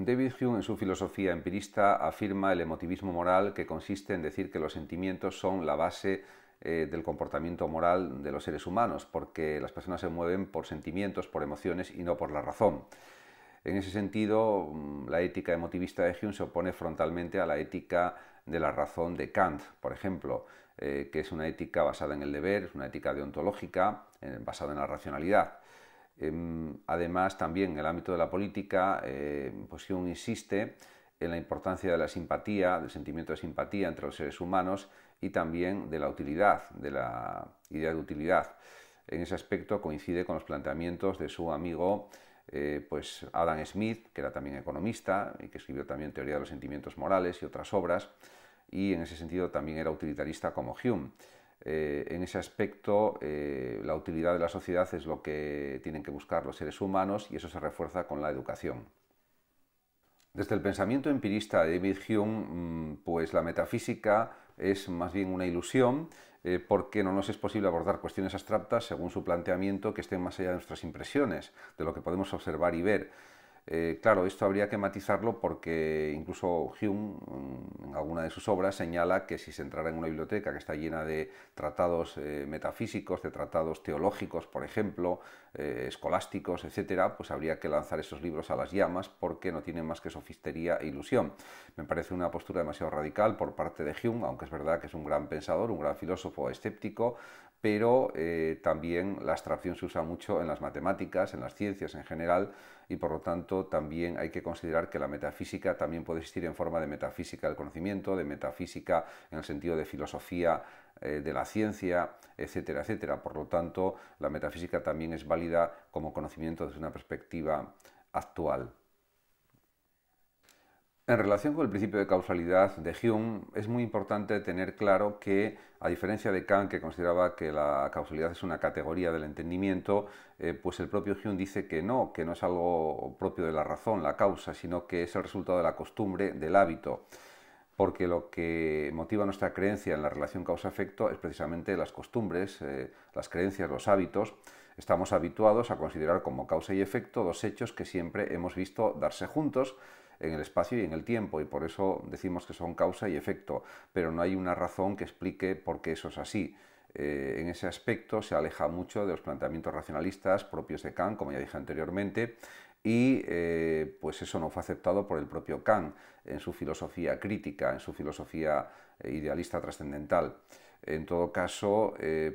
David Hume en su filosofía empirista afirma el emotivismo moral que consiste en decir que los sentimientos son la base eh, del comportamiento moral de los seres humanos, porque las personas se mueven por sentimientos, por emociones y no por la razón. En ese sentido, mm, la ética emotivista de Hume se opone frontalmente a la ética de la razón de Kant, por ejemplo, eh, que es una ética basada en el deber, es una ética deontológica, eh, basada en la racionalidad. Em, además, también en el ámbito de la política, Hume eh, insiste en la importancia de la simpatía, del sentimiento de simpatía entre los seres humanos y también de la utilidad, de la idea de utilidad. En ese aspecto coincide con los planteamientos de su amigo eh, pues Adam Smith, que era también economista y que escribió también Teoría de los Sentimientos Morales y otras obras, y en ese sentido también era utilitarista como Hume. Eh, en ese aspecto eh, la utilidad de la sociedad es lo que tienen que buscar los seres humanos y eso se refuerza con la educación. Desde el pensamiento empirista de David Hume, mm, pues la metafísica es más bien una ilusión eh, porque no nos es posible abordar cuestiones abstractas según su planteamiento que estén más allá de nuestras impresiones, de lo que podemos observar y ver. Eh, claro, esto habría que matizarlo porque incluso Hume, mm, en alguna de sus obras, señala que si se entrara en una biblioteca que está llena de tratados eh, metafísicos, de tratados teológicos, por ejemplo, eh, escolásticos, etcétera, pues habría que lanzar esos libros a las llamas porque no tienen más que sofistería e ilusión. Me parece una postura demasiado radical por parte de Hume, aunque es verdad que es un gran pensador, un gran filósofo escéptico, pero también la abstracción se usa mucho en las matemáticas, en las ciencias en general, y por lo tanto también hay que considerar que la metafísica también puede existir en forma de metafísica del conocimiento, de metafísica en el sentido de filosofía eh, de la ciencia, etcétera, etcétera. Por lo tanto, la metafísica también es válida como conocimiento desde una perspectiva actual. En relación con el principio de causalidad de Hume, es muy importante tener claro que, a diferencia de Kant, que consideraba que la causalidad es una categoría del entendimiento, eh, pues el propio Hume dice que no, que no es algo propio de la razón, la causa, sino que es el resultado de la costumbre, del hábito. Porque lo que motiva nuestra creencia en la relación causa-efecto es precisamente las costumbres, eh, las creencias, los hábitos. Estamos habituados a considerar como causa y efecto dos hechos que siempre hemos visto darse juntos, en el espacio y en el tiempo, y por eso decimos que son causa y efecto, pero no hay una razón que explique por qué eso es así. Eh, en ese aspecto se aleja mucho de los planteamientos racionalistas propios de Kant, como ya dije anteriormente, y eh, pues eso no fue aceptado por el propio Kant en su filosofía crítica, en su filosofía eh, idealista trascendental. En todo caso,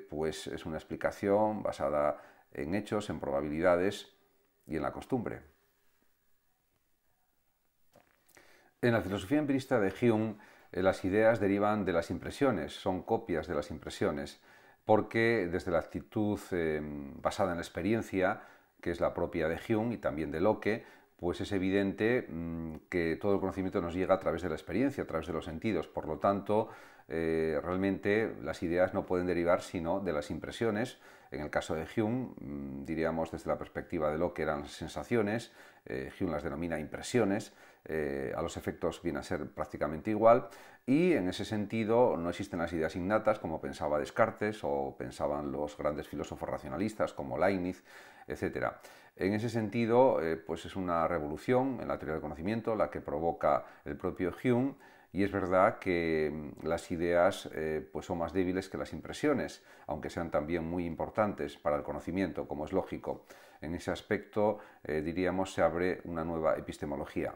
pues es una explicación basada en hechos, en probabilidades y en la costumbre. En la filosofía empirista de Hume, eh, las ideas derivan de las impresiones, son copias de las impresiones, porque desde la actitud eh, basada en la experiencia, que es la propia de Hume y también de Locke, pues es evidente mm, que todo el conocimiento nos llega a través de la experiencia, a través de los sentidos. Por lo tanto, eh, realmente las ideas no pueden derivar sino de las impresiones. En el caso de Hume, mm, diríamos desde la perspectiva de Locke eran sensaciones, Hume las denomina impresiones, eh, a los efectos viene a ser prácticamente igual y en ese sentido no existen las ideas innatas como pensaba Descartes o pensaban los grandes filósofos racionalistas como Leibniz, etc. En ese sentido, eh, pues es una revolución en la teoría del conocimiento la que provoca el propio Hume y es verdad que mm, las ideas eh, pues son más débiles que las impresiones, aunque sean también muy importantes para el conocimiento, como es lógico. En ese aspecto, diríamos, se abre una nueva epistemología.